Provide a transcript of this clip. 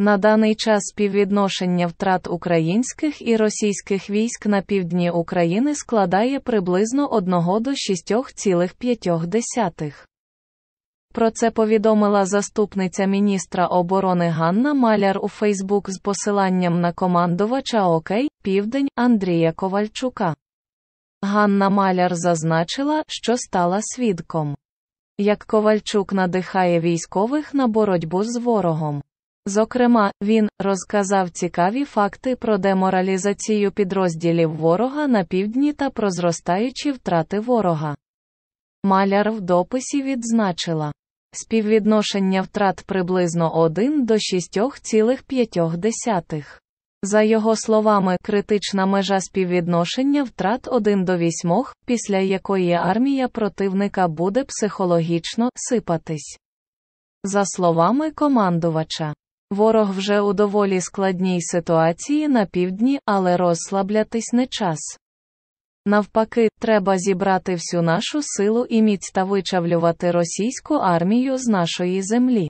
На даний час співвідношення втрат українських і російських військ на півдні України складає приблизно 1 до 6,5. Про це повідомила заступниця міністра оборони Ганна Маляр у Фейсбук з посиланням на командувача Окей, Південь Андрія Ковальчука. Ганна Маляр зазначила, що стала свідком. Як Ковальчук надихає військових на боротьбу з ворогом. Зокрема, він розказав цікаві факти про деморалізацію підрозділів ворога на півдні та про зростаючі втрати ворога. Маляр в дописі відзначила співвідношення втрат приблизно 1 до 6,5. За його словами, критична межа співвідношення втрат 1 до 8, після якої армія противника буде психологічно сипатись. За словами командувача, Ворог вже у доволі складній ситуації на півдні, але розслаблятись не час. Навпаки, треба зібрати всю нашу силу і міць та вичавлювати російську армію з нашої землі.